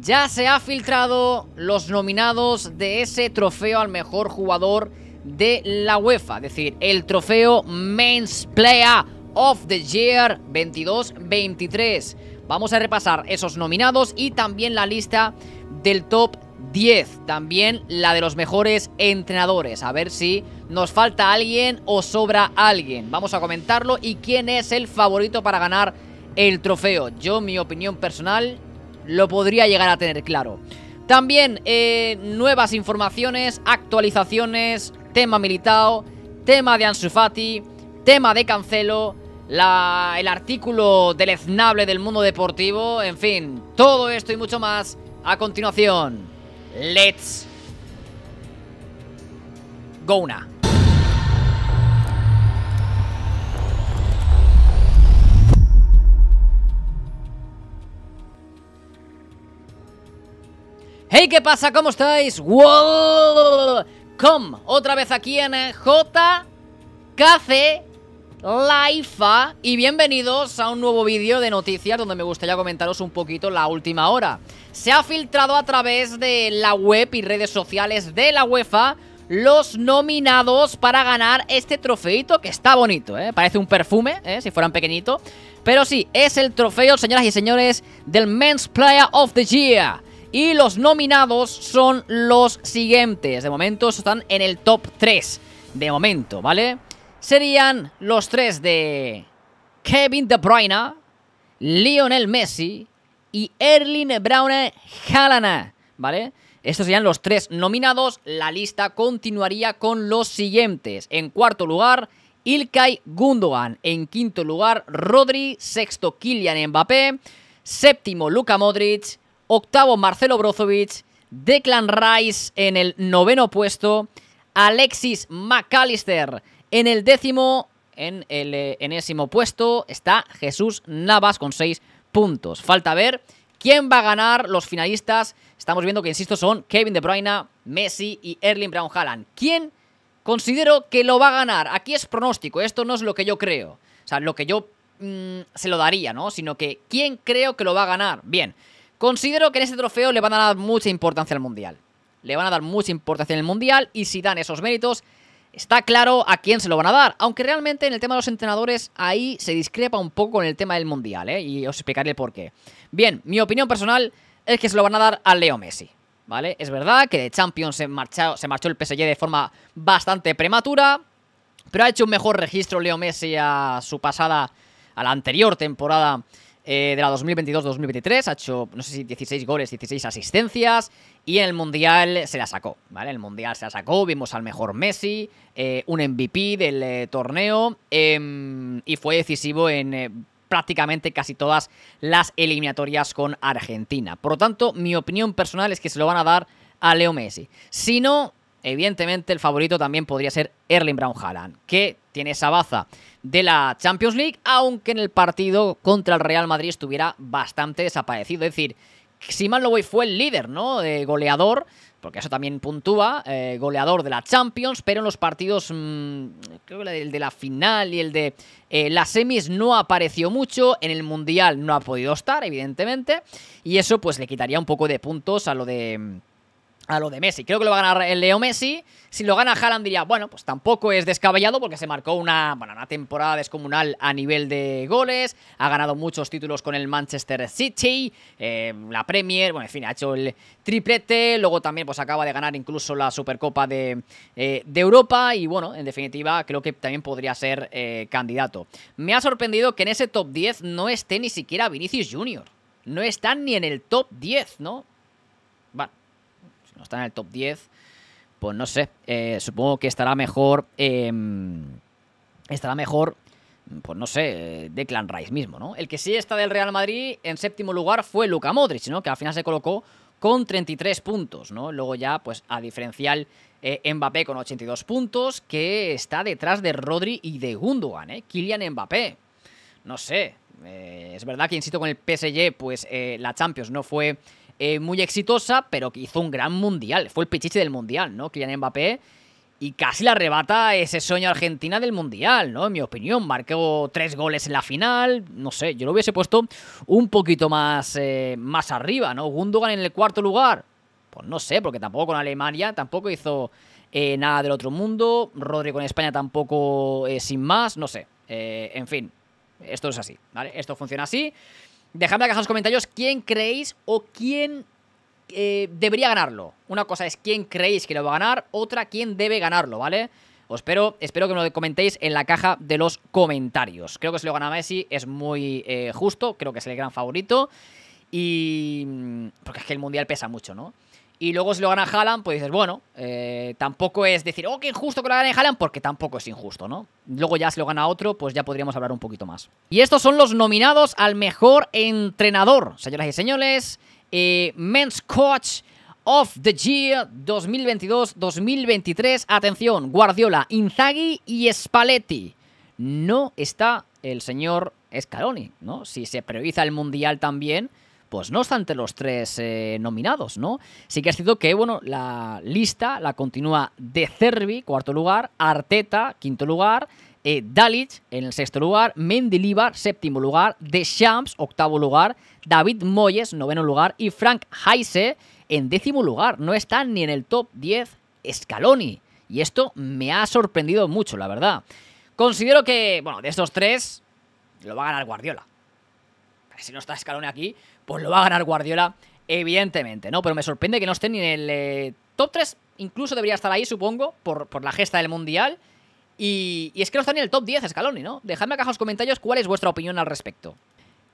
Ya se ha filtrado los nominados de ese trofeo al mejor jugador de la UEFA, es decir, el trofeo Men's Player of the Year 22-23. Vamos a repasar esos nominados y también la lista del top 10, también la de los mejores entrenadores, a ver si nos falta alguien o sobra alguien. Vamos a comentarlo y quién es el favorito para ganar el trofeo. Yo, mi opinión personal, lo podría llegar a tener claro. También eh, nuevas informaciones, actualizaciones, tema militado tema de Ansufati tema de Cancelo, el artículo deleznable del mundo deportivo, en fin, todo esto y mucho más a continuación. Let's go Hey, ¿qué pasa? ¿Cómo estáis? ¡Com! otra vez aquí en eh, JKC Life y bienvenidos a un nuevo vídeo de noticias donde me gustaría comentaros un poquito la última hora. Se ha filtrado a través de la web y redes sociales de la UEFA los nominados para ganar este trofeito que está bonito, ¿eh? parece un perfume, ¿eh? si fueran pequeñito. Pero sí, es el trofeo, señoras y señores, del Men's Player of the Year. Y los nominados son los siguientes. De momento están en el top 3. De momento, ¿vale? Serían los tres de Kevin De Bruyne, Lionel Messi y Erling Braune Haaland, ¿vale? Estos serían los tres nominados. La lista continuaría con los siguientes. En cuarto lugar, Ilkay Gundogan. En quinto lugar, Rodri. Sexto, Kylian Mbappé. Séptimo, Luka Modric. Octavo, Marcelo Brozovic. Declan Rice en el noveno puesto. Alexis McAllister en el décimo. En el eh, enésimo puesto está Jesús Navas con seis puntos. Falta ver quién va a ganar los finalistas. Estamos viendo que, insisto, son Kevin De Bruyne, Messi y Erling Brown Haaland. ¿Quién considero que lo va a ganar? Aquí es pronóstico, esto no es lo que yo creo. O sea, lo que yo mm, se lo daría, ¿no? Sino que quién creo que lo va a ganar. Bien, Considero que en este trofeo le van a dar mucha importancia al Mundial. Le van a dar mucha importancia en el Mundial y si dan esos méritos, está claro a quién se lo van a dar. Aunque realmente en el tema de los entrenadores ahí se discrepa un poco con el tema del Mundial, ¿eh? y os explicaré el por qué. Bien, mi opinión personal es que se lo van a dar a Leo Messi. ¿Vale? Es verdad que de Champions se, marchó, se marchó el PSG de forma bastante prematura, pero ha hecho un mejor registro Leo Messi a su pasada, a la anterior temporada eh, de la 2022-2023. Ha hecho, no sé si 16 goles, 16 asistencias. Y en el Mundial se la sacó, ¿vale? el Mundial se la sacó, vimos al mejor Messi, eh, un MVP del eh, torneo. Em, y fue decisivo en prácticamente casi todas las eliminatorias con Argentina. Por lo tanto, mi opinión personal es que se lo van a dar a Leo Messi. Si no, evidentemente el favorito también podría ser Erling Brown Haaland, que tiene esa baza de la Champions League, aunque en el partido contra el Real Madrid estuviera bastante desaparecido. Es decir, lo voy fue el líder, ¿no? De eh, goleador, porque eso también puntúa, eh, goleador de la Champions, pero en los partidos, mm, creo que el de la final y el de eh, las semis no apareció mucho, en el Mundial no ha podido estar, evidentemente, y eso pues le quitaría un poco de puntos a lo de... Mm, a lo de Messi. Creo que lo va a ganar el Leo Messi. Si lo gana Haaland diría, bueno, pues tampoco es descabellado porque se marcó una, temporada descomunal a nivel de goles, ha ganado muchos títulos con el Manchester City, eh, la Premier, bueno, en fin, ha hecho el triplete, luego también pues acaba de ganar incluso la Supercopa de, eh, Europa y bueno, en definitiva creo que también podría ser eh, candidato. Me ha sorprendido que en ese top 10 no esté ni siquiera Vinicius Jr., no está ni en el top 10, ¿no? no está en el top 10, pues no sé, eh, supongo que estará mejor, em, estará mejor, pues no sé, eh, de Clan Rice mismo, ¿no? El que sí está del Real Madrid en séptimo lugar fue Luka Modric, ¿no? Que al final se colocó con 33 puntos, ¿no? Luego ya, pues a diferencial eh, Mbappé con 82 puntos, que está detrás de Rodri y de Gundogan, ¿eh? Kylian Mbappé. No sé, es verdad que, insisto, con el PSG, pues la Champions no fue eh, muy exitosa, pero que hizo un gran mundial. Fue el pichichi del mundial, ¿no? Kylian Mbappé. Y casi la arrebata ese sueño Argentina del Mundial, ¿no? En mi opinión, marcó tres goles en la final. No sé, yo lo hubiese puesto un poquito más, eh, más arriba, ¿no? Gundogan en el cuarto lugar. Pues no sé, porque tampoco con Alemania tampoco hizo eh, nada del otro mundo. Rodri con España tampoco sin más, no sé. en fin, esto es así, ¿vale? Esto funciona así. Dejadme acá en los comentarios quién creéis o quién eh, debería ganarlo. Una cosa es quién creéis que lo va a ganar, otra quién debe ganarlo, ¿vale? Os espero, espero que me lo comentéis en la caja de los comentarios. Creo que si lo gana Messi es muy eh, justo, creo que es el gran favorito. Y... Mm, porque es que el Mundial pesa mucho, ¿no? y luego si lo gana Haaland, pues dices, bueno, eh, tampoco es decir, oh, qué injusto que lo gane Haaland, porque tampoco es injusto, ¿no? Luego ya si lo gana otro, pues ya podríamos hablar un poquito más. Y estos son los nominados al mejor entrenador, señoras y señores. Eh, Men's Coach of the Year 2022-2023. Atención, Guardiola, Inzaghi y Spalletti. No está el señor Scaloni, ¿no? Si se prioriza el Mundial también pues no obstante, los tres eh, nominados, ¿no? Sí que ha sido que, bueno, la lista la continúa De Cervi, cuarto lugar, Arteta, quinto lugar, eh, Dalic en el sexto lugar, Mendilibar, séptimo lugar, Deschamps, octavo lugar, David Moyes, noveno lugar y Frank Heise en décimo lugar. No están ni en el top 10 Scaloni. Y esto me ha sorprendido mucho, la verdad. Considero que, bueno, de estos tres, lo va a ganar Guardiola si no está Scaloni aquí, pues lo va a ganar Guardiola, evidentemente, ¿no? Pero me sorprende que no esté ni en el eh, top 3, incluso debería estar ahí, supongo, por, por la gesta del Mundial. Y, y, es que no está ni en el top 10 Scaloni, ¿no? Dejadme acá en los comentarios cuál es vuestra opinión al respecto.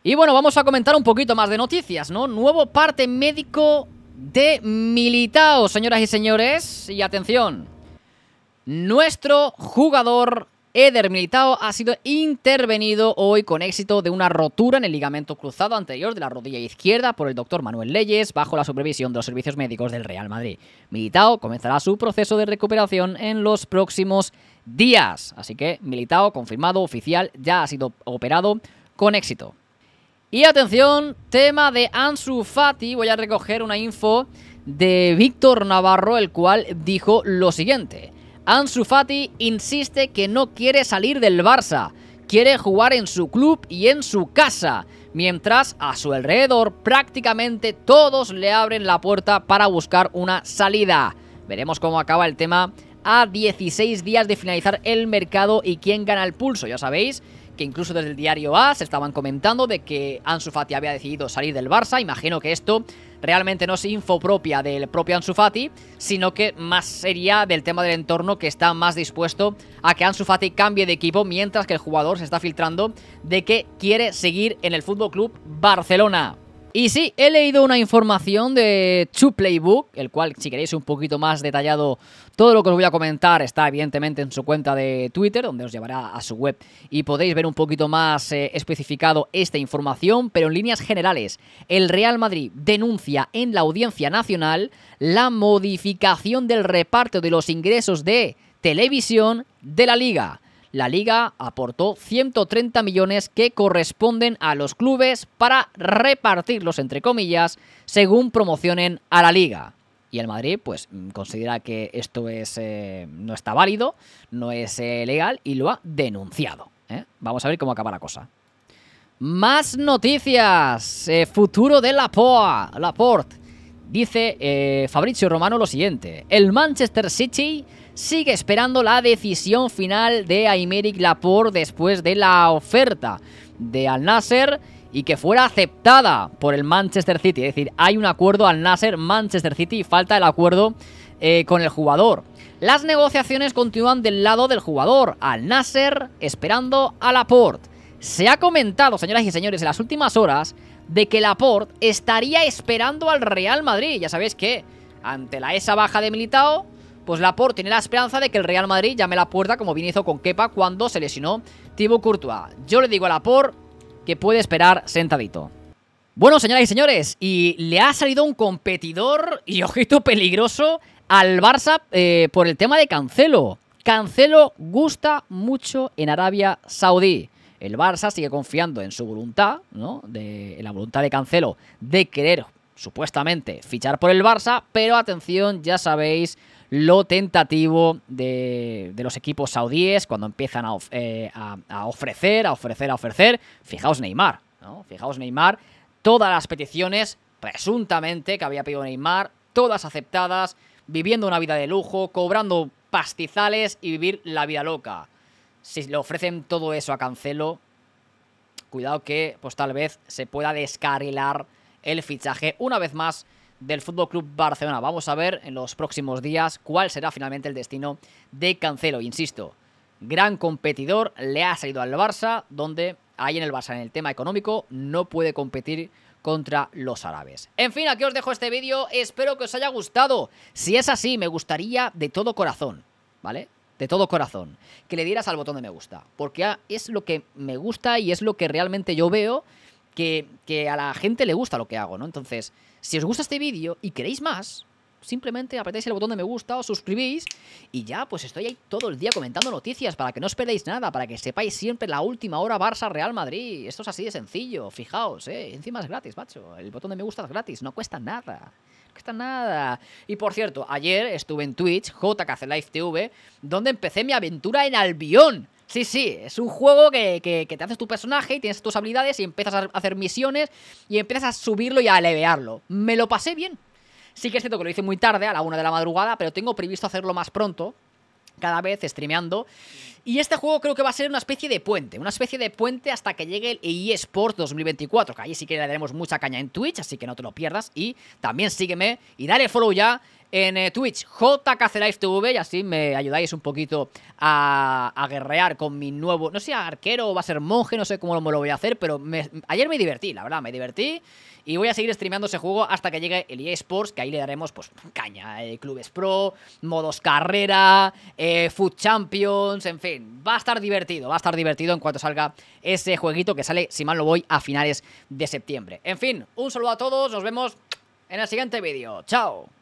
Y bueno, vamos a comentar un poquito más de noticias, ¿no? Nuevo parte médico de Militao, señoras y señores. Y atención, nuestro jugador Eder Militao ha sido intervenido hoy con éxito de una rotura en el ligamento cruzado anterior de la rodilla izquierda por el doctor Manuel Leyes bajo la supervisión de los servicios médicos del Real Madrid. Militao comenzará su proceso de recuperación en los próximos días, así que Militao confirmado oficial ya ha sido operado con éxito. Y atención, tema de Ansu Fati, voy a recoger una info de Víctor Navarro, el cual dijo lo siguiente. Ansu Fati insiste que no quiere salir del Barça, quiere jugar en su club y en su casa, mientras a su alrededor prácticamente todos le abren la puerta para buscar una salida. Veremos cómo acaba el tema a 16 días de finalizar el mercado y quién gana el pulso, ya sabéis que incluso desde el diario A se estaban comentando de que Ansu Fati había decidido salir del Barça, imagino que esto realmente no es info propia del propio Ansu Fati, sino que más sería del tema del entorno que está más dispuesto a que Ansu Fati cambie de equipo mientras que el jugador se está filtrando de que quiere seguir en el Fútbol Club Barcelona. Y sí, he leído una información de Two Playbook, el cual si queréis un poquito más detallado todo lo que os voy a comentar está evidentemente en su cuenta de Twitter, donde os llevará a su web y podéis ver un poquito más eh, especificado esta información, pero en líneas generales, el Real Madrid denuncia en la Audiencia Nacional la modificación del reparto de los ingresos de televisión de la liga la liga aportó 130 millones que corresponden a los clubes para repartirlos, entre comillas, según promocionen a la liga. Y el Madrid, pues, mm, considera que esto es, eh, no está válido, no es eh, legal y lo ha denunciado. ¿eh? Vamos a ver cómo acaba la cosa. Más noticias. futuro de la POA. Laporte. Dice Fabrizio Romano lo siguiente. El Manchester City sigue esperando la decisión final de Aymeric Laporte después de la oferta de Al Nasser y que fuera aceptada por el Manchester City. Es decir, hay un acuerdo Al Nasser Manchester City y falta el acuerdo eh, con el jugador. Las negociaciones continúan del lado del jugador, Al Nasser esperando a Laporte. Se ha comentado, señoras y señores, en las últimas horas de que Laporte estaría esperando al Real Madrid. Ya sabéis que ante la esa baja de Militao, pues Laporte tiene la esperanza de que el Real Madrid llame la puerta como bien hizo con Kepa cuando se lesionó Thibaut Courtois. Yo le digo a Por que puede esperar sentadito. Bueno, señoras y señores, y le ha salido un competidor y ojito peligroso al Barça eh, por el tema de Cancelo. Cancelo gusta mucho en Arabia Saudí. El Barça sigue confiando en su voluntad, ¿no? De, en la voluntad de Cancelo de querer supuestamente fichar por el Barça, pero atención, ya sabéis lo tentativo de, los equipos saudíes cuando empiezan eh, a, ofrecer, a ofrecer, a ofrecer. Fijaos Neymar, ¿no? Fijaos Neymar, todas las peticiones presuntamente que había pedido Neymar, todas aceptadas, viviendo una vida de lujo, cobrando pastizales y vivir la vida loca. Si le ofrecen todo eso a Cancelo, cuidado que pues tal vez se pueda descarrilar el fichaje una vez más del Fútbol Club Barcelona. Vamos a ver en los próximos días cuál será finalmente el destino de Cancelo. Insisto, gran competidor, le ha salido al Barça, donde ahí en el Barça, en el tema económico, no puede competir contra los árabes. En fin, aquí os dejo este vídeo, espero que os haya gustado. Si es así, me gustaría de todo corazón, ¿vale? De todo corazón, que le dieras al botón de me gusta, porque es lo que me gusta y es lo que realmente yo veo que, a la gente le gusta lo que hago, ¿no? Entonces, si os gusta este vídeo y queréis más, simplemente apretáis el botón de me gusta, o suscribís y ya pues estoy ahí todo el día comentando noticias para que no os perdáis nada, para que sepáis siempre la última hora Barça Real Madrid. Esto es así de sencillo, fijaos, eh, encima es gratis, macho. El botón de me gusta es gratis, no cuesta nada. No cuesta nada. Y por cierto, ayer estuve en Twitch, JKC Live TV, donde empecé mi aventura en Albión. Sí, sí, es un juego que, te haces tu personaje y tienes tus habilidades y empiezas a hacer misiones y empiezas a subirlo y a levearlo. Me lo pasé bien. Sí que es cierto que lo hice muy tarde, a la una de la madrugada, pero tengo previsto hacerlo más pronto, cada vez streameando. Y este juego creo que va a ser una especie de puente, una especie de puente hasta que llegue el e 2024, que ahí sí que le daremos mucha caña en Twitch, así que no te lo pierdas. Y también sígueme y dale follow ya en eh, Twitch, JKCLive TV, y así me ayudáis un poquito a, guerrear con mi nuevo, no sé, arquero o va a ser monje, no sé cómo me lo voy a hacer, pero ayer me divertí, la verdad, me divertí. Y voy a seguir streameando ese juego hasta que llegue el esports que ahí le daremos, pues, caña. Eh, clubes Pro, modos carrera, eh, Food Champions, en fin. Va a estar divertido, va a estar divertido en cuanto salga ese jueguito que sale, si mal lo voy, a finales de septiembre. En fin, un saludo a todos, nos vemos en el siguiente vídeo. ¡Chao!